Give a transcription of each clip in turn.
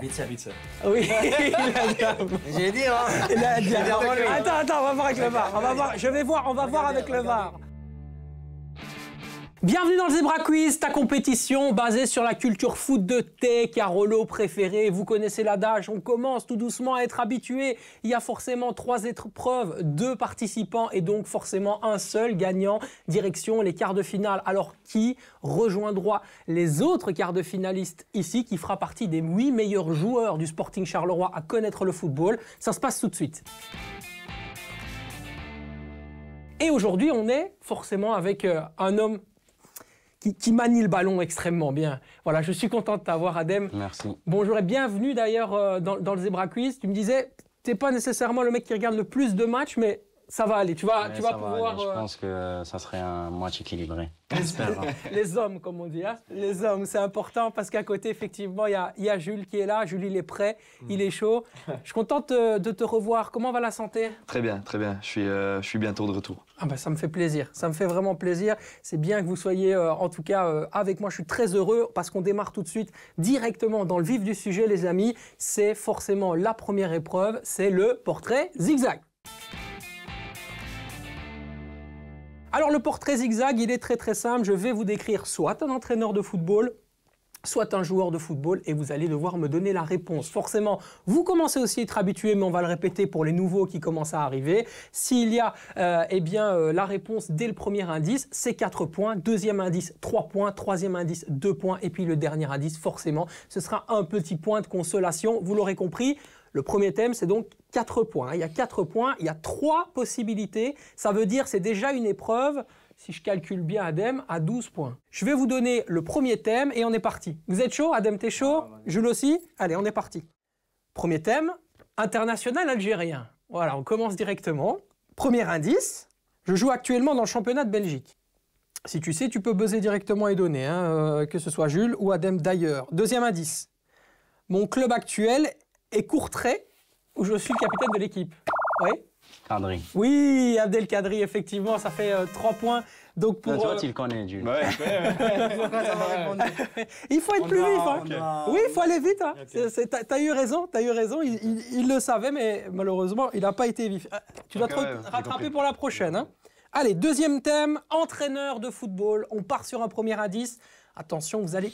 Vite ah Oui, J'ai dit, hein Il a dit. Attends, attends, on va voir avec le VAR. On va voir, je vais voir, on va voir avec le VAR. Bienvenue dans le Zebra Quiz, ta compétition basée sur la culture foot de thé, Carolo préféré. Vous connaissez l'adage, on commence tout doucement à être habitué. Il y a forcément trois épreuves, deux participants et donc forcément un seul gagnant. Direction les quarts de finale. Alors qui rejoindra les autres quarts de finalistes ici, qui fera partie des huit meilleurs joueurs du Sporting Charleroi à connaître le football Ça se passe tout de suite. Et aujourd'hui, on est forcément avec euh, un homme qui, manie le ballon extrêmement bien. Voilà, je suis content de t'avoir, Adem. Merci. Bonjour et bienvenue d'ailleurs euh, dans, dans, le Zebra Quiz. Tu me disais, t'es pas nécessairement le mec qui regarde le plus de matchs, mais ça va aller, tu vas, tu vas pouvoir. Je euh, pense que ça serait un match équilibré. Hein. les hommes, comme on dit, hein. les hommes, c'est important parce qu'à côté, effectivement, il y a, Jules qui est là. Jules, il est prêt, il mm. est chaud. Je suis contente euh, de te revoir. Comment va la santé Très bien, très bien. Je suis, euh, je suis bientôt de retour. Ah bah, ça me fait plaisir, ça me fait vraiment plaisir. C'est bien que vous soyez, en tout cas, avec moi. Je suis très heureux parce qu'on démarre tout de suite directement dans le vif du sujet, les amis. C'est forcément la première épreuve, c'est le portrait zigzag. Alors le portrait zigzag, il est très très simple. Je vais vous décrire soit un entraîneur de football, soit un joueur de football et vous allez devoir me donner la réponse. Forcément, vous commencez aussi à être habitué, mais on va le répéter pour les nouveaux qui commencent à arriver. S'il y a euh, eh bien, euh, la réponse dès le premier indice, c'est 4 points. Deuxième indice, 3 points. Troisième indice, 2 points. Et puis le dernier indice, forcément, ce sera un petit point de consolation. Vous l'aurez compris, le premier thème, c'est donc quatre points. Il y a quatre points, il y a trois possibilités. Ça veut dire c'est déjà une épreuve, si je calcule bien Adem, à 12 points. Je vais vous donner le premier thème et on est parti. Vous êtes chaud Adem, t'es chaud ah, Jules aussi Allez, on est parti. Premier thème, international algérien. Voilà, on commence directement. Premier indice, je joue actuellement dans le championnat de Belgique. Si tu sais, tu peux buzzer directement et donner, hein, euh, que ce soit Jules ou Adem d'ailleurs. Deuxième indice, mon club actuel et Courtrai, où je suis le capitaine de l'équipe. Oui Kadri. Oui, Abdel effectivement, ça fait euh, trois 3 points. Donc pour, euh, euh, tu le connais, il faut être plus vif. Hein. Oui, il faut aller vite. Hein. Tu as eu raison, tu as eu raison. Il, le savait, mais malheureusement, il n'a pas été vif. Tu dois te rattraper pour la prochaine. Hein. Allez, deuxième thème, entraîneur de football. On part sur un premier indice. Attention, vous allez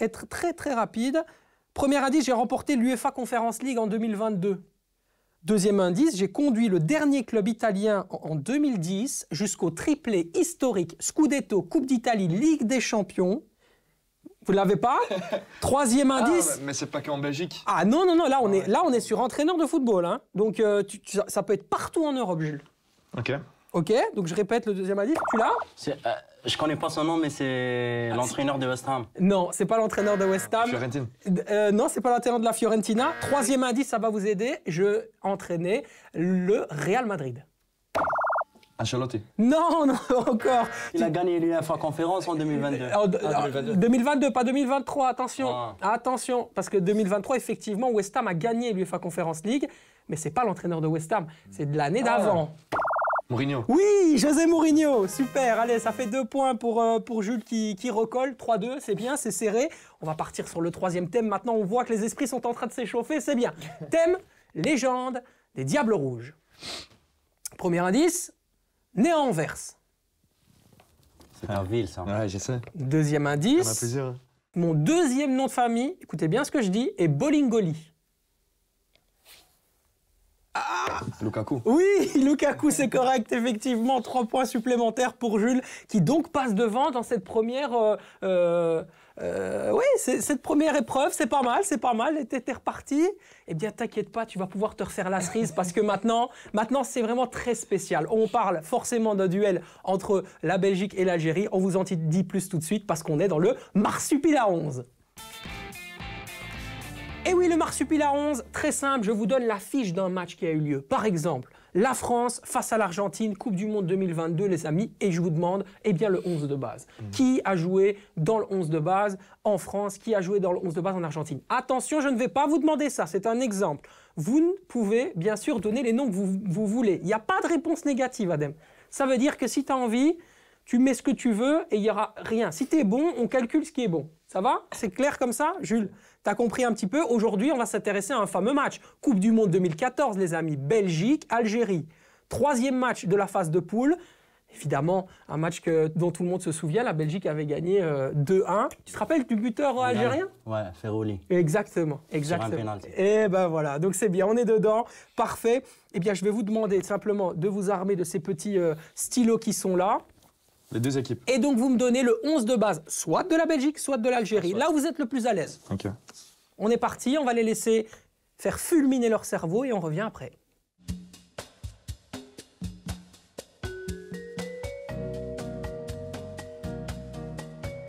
être très très rapide. Premier indice, j'ai remporté l'UEFA Conference League en 2022. Deuxième indice, j'ai conduit le dernier club italien en 2010 jusqu'au triplé historique Scudetto, Coupe d'Italie, Ligue des Champions. Vous l'avez pas Troisième ah, indice. Ah, mais c'est pas qu'en Belgique. Ah non, non, non, là on, ah, est, là, on est sur entraîneur de football. Hein. Donc euh, ça, peut être partout en Europe, Jules. Ok. Ok, donc je répète le deuxième indice. Tu l'as C'est euh, je connais pas son nom, mais c'est ah, l'entraîneur de West Ham. Non, c'est pas l'entraîneur de West Ham. Fiorentina. Euh, non, c'est pas l'entraîneur de la Fiorentina. Troisième indice, ça va vous aider. Je entraînais le Real Madrid. Ancelotti. Non, non, encore. Il a gagné l'UEFA conférence en 2022. 2022. Ah, ah, pas 2023, attention. Attention, parce que 2023, effectivement, West Ham a gagné l'UFA e Conference League, mais c'est pas l'entraîneur de West Ham, c'est de l'année d'avant. Mourinho. Oui, José Mourinho. Super. Allez, ça fait deux points pour, euh, pour Jules qui, recolle. 3-2, c'est bien, c'est serré. On va partir sur le troisième thème. Maintenant, on voit que les esprits sont en train de s'échauffer, c'est bien. thème, légende des Diables Rouges. Premier indice, né à Anvers. C'est un ville, ça. Ouais, je sais. Deuxième indice. Hein. Mon deuxième nom de famille, écoutez bien ce que je dis, est Bolingoli. Ah Lukaku. Oui, Lukaku, c'est correct, effectivement. Trois points supplémentaires pour Jules, qui donc passe devant dans cette première. Euh, euh, euh, oui, cette première épreuve, c'est pas mal, c'est pas mal. T'es reparti. Eh bien, t'inquiète pas, tu vas pouvoir te refaire la cerise parce que maintenant, maintenant, c'est vraiment très spécial. On parle forcément d'un duel entre la Belgique et l'Algérie. On vous en dit plus tout de suite parce qu'on est dans le à 11. Et eh oui, le marsupilat 11, très simple, je vous donne la fiche d'un match qui a eu lieu. Par exemple, la France face à l'Argentine, Coupe du Monde 2022, les amis, et je vous demande, eh bien, le 11 de base. Hmm. Qui a joué dans le 11 de base en France Qui a joué dans le 11 de base en Argentine Attention, je ne vais pas vous demander ça, c'est un exemple. Vous pouvez, bien sûr, donner les noms que vous, vous voulez. Il n'y a pas de réponse négative, Adem. Ça veut dire que si tu as envie, tu mets ce que tu veux et il n'y aura rien. Si tu es bon, on calcule ce qui est bon. Ça va C'est clair comme ça, Jules T'as compris un petit peu Aujourd'hui, on va s'intéresser à un fameux match. Coupe du Monde 2014, les amis. Belgique-Algérie. Troisième match de la phase de poule. Évidemment, un match dont tout le monde se souvient, la Belgique avait gagné 2-1. Euh, tu te rappelles du buteur euh, algérien Ouais, Ferroli. Exactement, exactement. Sur un Et eh ben voilà, donc c'est bien, on est dedans, parfait. Eh bien, je vais vous demander simplement de vous armer de ces petits euh, stylos qui sont là. Les deux équipes. Et donc vous me donnez le 11 de base, soit de la Belgique, soit de l'Algérie. Là où vous êtes le plus à l'aise. OK. On est parti, on va les laisser faire fulminer leur cerveau et on revient après.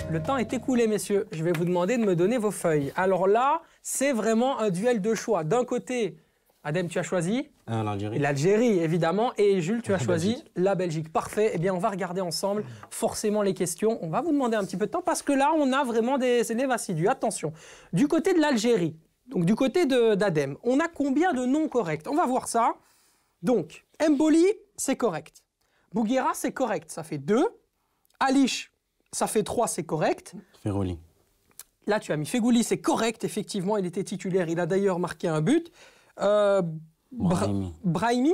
Le temps est écoulé, messieurs. Je vais vous demander de me donner vos feuilles. Alors là, c'est vraiment un duel de choix. D'un côté, Adem, tu as choisi ah, L'Algérie. L'Algérie, évidemment. Et Jules, tu as choisi la Belgique. Parfait. Eh bien, on va regarder ensemble forcément les questions. On va vous demander un petit peu de temps parce que là, on a vraiment des élèves assidus. Attention. Du côté de l'Algérie, donc du côté d'Adem, on a combien de noms corrects On va voir ça. Donc, Mboli, c'est correct. Bouguera, c'est correct. Ça fait deux. Alish, ça fait trois. c'est correct. Ferroli. Là, tu as mis Fegouli, c'est correct, effectivement. Il était titulaire. Il a d'ailleurs marqué un but. Euh, Brahimi.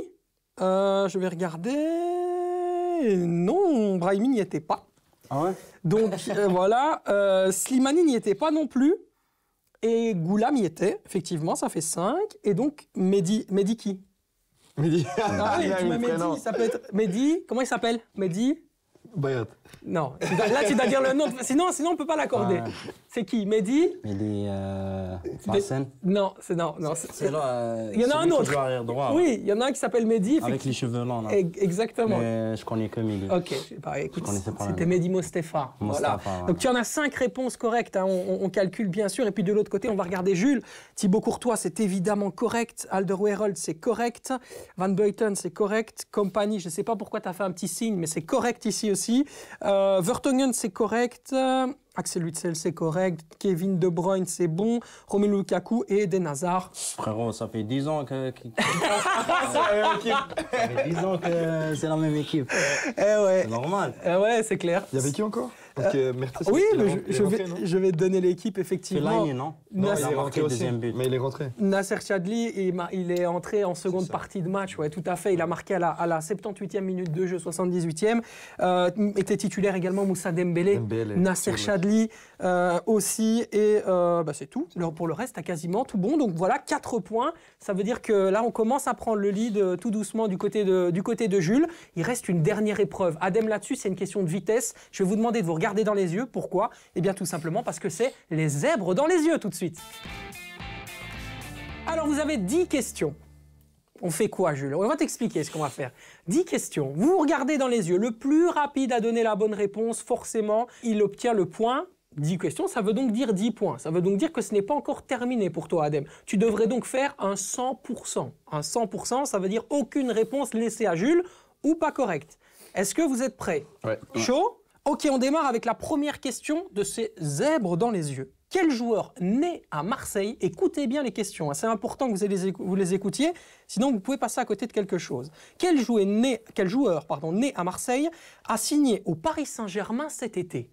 Euh, je vais regarder. Non, Brahimi n'y était pas. Ah ouais Donc euh, voilà, Slimani n'y était pas non plus. Et Goulam y était, effectivement, ça fait 5. Et donc, Mehdi, Mehdi qui Mehdi. Ah, oui, ça peut être... Mehdi, comment il s'appelle Mehdi non, là tu dois dire le nom. Sinon, sinon on ne peut pas l'accorder. Ah. C'est qui Mehdi Mehdi euh, Non, c'est non. non là. Euh, il y en a un autre. oui, il y en a un qui s'appelle Mehdi. Avec les cheveux longs. Exactement. Mais euh, je connais que Mehdi. Ok, pareil. Écoute, c'était Mehdi Mostefa. voilà. Donc tu en as cinq réponses correctes. Hein. On, calcule bien sûr. Et puis de l'autre côté, on va regarder Jules. Thibaut Courtois, c'est évidemment correct. Alderweireld, c'est correct. Van Buyten, c'est correct. Compagnie, je ne sais pas pourquoi tu as fait un petit signe, mais c'est correct ici aussi. Euh, c'est correct. Axel Witzel, c'est correct. Kevin De Bruyne, c'est bon. Romelu Lukaku et Eden Hazard. Frérot, ça fait 10 ans que. ça fait 10 que c'est la même équipe. Eh ouais. C'est normal. Eh ouais, c'est clair. Il y avait qui encore euh, oui, mais je, vais, je vais donner l'équipe, effectivement. non, il a marqué aussi, deuxième but. mais il est rentré. Nasser Chadli, il, il est entré en seconde partie de match, ouais, tout à fait. Il a marqué à la, à la 78e minute de jeu, 78e. Euh, était titulaire également Moussa Dembélé, Nasser Chadli euh, aussi. Et bah, c'est tout. pour le reste, t'as quasiment tout bon. Donc voilà, 4 points. Ça veut dire que là, on commence à prendre le lead tout doucement du côté de, du côté de Jules. Il reste une dernière épreuve. Adem, là-dessus, c'est une question de vitesse. Je vais vous demander de vous regarder dans les yeux. Pourquoi Et eh bien tout simplement parce que c'est les zèbres dans les yeux tout de suite. Alors vous avez 10 questions. On fait quoi, Jules On va t'expliquer ce qu'on va faire. 10 questions. Vous regardez dans les yeux. Le plus rapide à donner la bonne réponse, forcément, il obtient le point. 10 questions, ça veut donc dire 10 points. Ça veut donc dire que ce n'est pas encore terminé pour toi, Adem. Tu devrais donc faire un 100%. Un 100%, ça veut dire aucune réponse laissée à Jules ou pas correcte. Est-ce que vous êtes prêt Chaud Ok, on démarre avec la première question de ces zèbres dans les yeux. Quel joueur né à Marseille, écoutez bien les questions, hein, c'est important que vous les, écoutiez, sinon vous pouvez passer à côté de quelque chose. Quel joueur né, quel joueur, pardon, né à Marseille a signé au Paris Saint-Germain cet été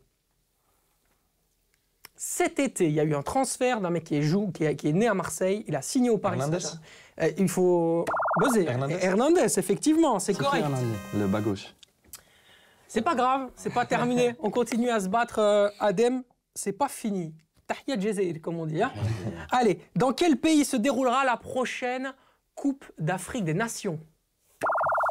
cet été, il y a eu un transfert d'un mec qui est, joue, qui né à Marseille, il a signé au Paris Saint-Germain. Euh, il faut buzzer. Hernandez, effectivement, c'est correct. Le bas gauche. C'est pas grave, c'est pas terminé. On continue à se battre, euh, Adem. C'est pas fini. Tahia Jezair, comme on dit. Hein. Allez, dans quel pays se déroulera la prochaine Coupe d'Afrique des Nations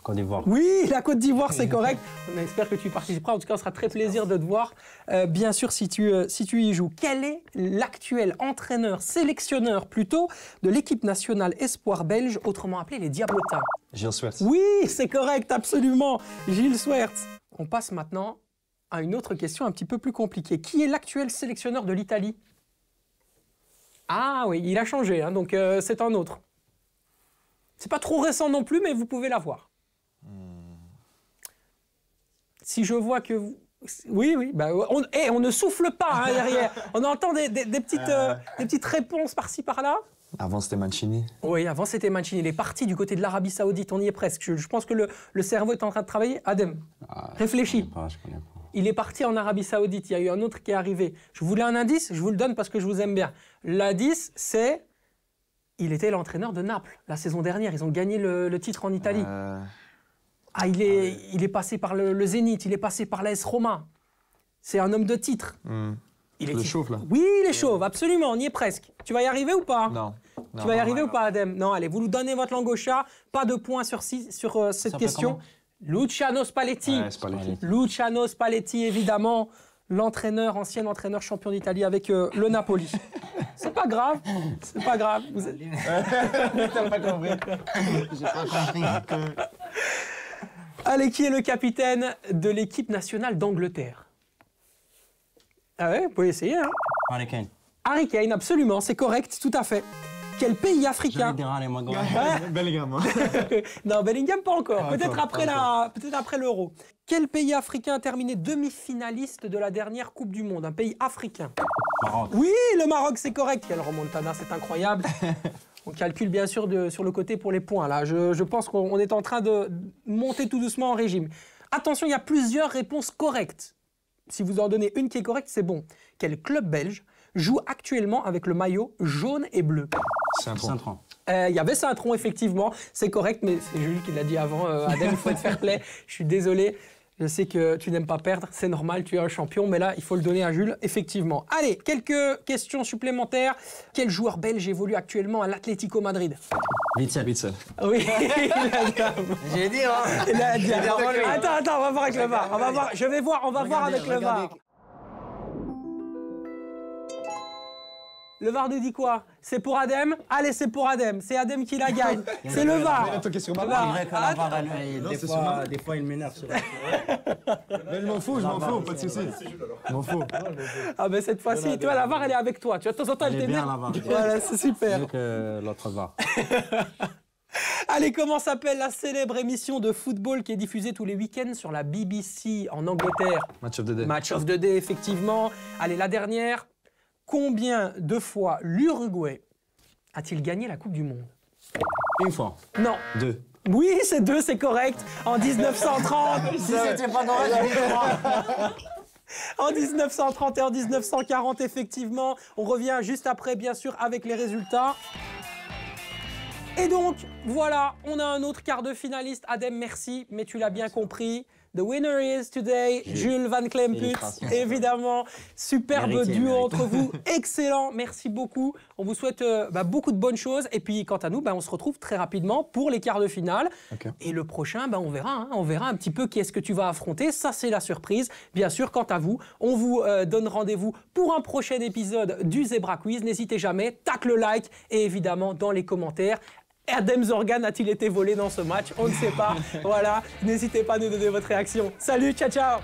Côte d'Ivoire. Oui, la Côte d'Ivoire, c'est correct. On espère que tu participeras. En tout cas, on sera très plaisir de te voir, euh, bien sûr, si tu, euh, si tu y joues. Quel est l'actuel entraîneur, sélectionneur plutôt, de l'équipe nationale Espoir belge, autrement appelée les Diablotins Gilles Swerts. Oui, c'est correct, absolument. Gilles Swerts. On passe maintenant à une autre question un petit peu plus compliquée. Qui est l'actuel sélectionneur de l'Italie Ah oui, il a changé, hein, donc euh, c'est un autre. C'est pas trop récent non plus, mais vous pouvez la voir. Hmm. Si je vois que vous... Oui, oui, bah, eh, on, ne souffle pas hein, derrière. on entend des, petites, ah. euh, des petites réponses par-ci, par-là. Avant, c'était Mancini. Oui, avant, c'était Mancini. Il est parti du côté de l'Arabie Saoudite. On y est presque. Je, pense que le, le, cerveau est en train de travailler. Adem, ah, réfléchis. Il est parti en Arabie Saoudite. Il y a eu un autre qui est arrivé. Je voulais un indice. Je vous le donne parce que je vous aime bien. L'indice, c'est. Il était l'entraîneur de Naples la saison dernière. Ils ont gagné le, titre en Italie. Euh, ah, il est, ah il est passé par le, Zénith. Il est passé par l'AS Roma. C'est un homme de titre. Hmm. Il est... chauve, là Oui, il est chauve, absolument, on y est presque. Tu vas y arriver ou pas Non. Tu vas y arriver ou pas, Adem Non, allez, vous nous donnez votre langue au chat. Pas de points sur, euh, cette question. Luciano Spalletti. Luciano Spalletti, évidemment, l'entraîneur, ancien entraîneur champion d'Italie avec euh, le Napoli. C'est pas grave, c'est pas grave. Vous êtes... pas compris. Allez, qui est le capitaine de l'équipe nationale d'Angleterre ah vous pouvez essayer. Hein. Harry Kane. Harry Kane, absolument, c'est correct, tout à fait. Quel pays africain Bellingham. Hein. non, Bellingham pas encore. Ah peut-être après, la... Peut après l'euro. Quel pays africain a terminé demi-finaliste de la dernière Coupe du Monde Un pays africain. Maroc. Oui, le Maroc, c'est correct. Quelle remontada, c'est incroyable. On calcule bien sûr de, sur le côté pour les points. Là, je, je pense qu'on est en train de monter tout doucement en régime. Attention, il y a plusieurs réponses correctes. Si vous en donnez une qui est correcte, c'est bon. Quel club belge joue actuellement avec le maillot jaune et bleu saint tronc euh, Il y avait Saint-Tron, effectivement. C'est correct, mais c'est Jules qui l'a dit avant. Euh, Adèle, il faut être fair play. Je suis désolé. Je sais que tu n'aimes pas perdre, c'est normal, tu es un champion, mais là, il faut le donner à Jules, effectivement. Allez, quelques questions supplémentaires. Quel joueur belge évolue actuellement à l'Atlético Madrid Witzel. Witzel. Ah oui, J'ai hein. dit, hein. Attends, attends, on va voir avec le bar. On va voir, je vais voir, on va voir avec le bar. Le VAR nous dit quoi C'est pour Adem Allez, c'est pour Adem. C'est Adem qui la gagne. c'est le VAR. C'est vrai VAR, des, fois, des fois, il m'énerve. Mais je m'en fous, je m'en fous, pas de soucis. Je m'en fous. Ah, mais cette fois-ci, tu vois, la VAR, elle est avec toi. Tu vois, de temps en temps, elle t'énerve. Voilà, c'est super. Mieux que l'autre VAR. Allez, comment s'appelle la célèbre émission de football qui est diffusée tous les week-ends sur la BBC en Angleterre Match of the Day. Match of the Day, effectivement. Allez, la dernière. Combien de fois l'Uruguay a-t-il gagné la Coupe du Monde Une fois. Non. Deux. Oui, c'est deux, c'est correct. En 1930. si c'était pas correct, En 1930 et en 1940, effectivement. On revient juste après, bien sûr, avec les résultats. Et donc, voilà, on a un autre quart de finaliste. Adem, merci, mais tu l'as bien compris. The winner is today, Jules Van Klemput. Évidemment, superbe duo entre vous. Excellent, merci beaucoup. On vous souhaite euh, bah, beaucoup de bonnes choses. Et puis, quant à nous, bah, on se retrouve très rapidement pour les quarts de finale. Et le prochain, bah, on verra. Hein. on verra un petit peu qui est-ce que tu vas affronter. Ça, c'est la surprise. Bien sûr, quant à vous, on vous euh, donne rendez-vous pour un prochain épisode du Zebra Quiz. N'hésitez jamais, tac le like et évidemment dans les commentaires, Erdem Zorgan a-t-il été volé dans ce match On ne sait pas. voilà, n'hésitez pas à nous donner votre réaction. Salut, ciao, ciao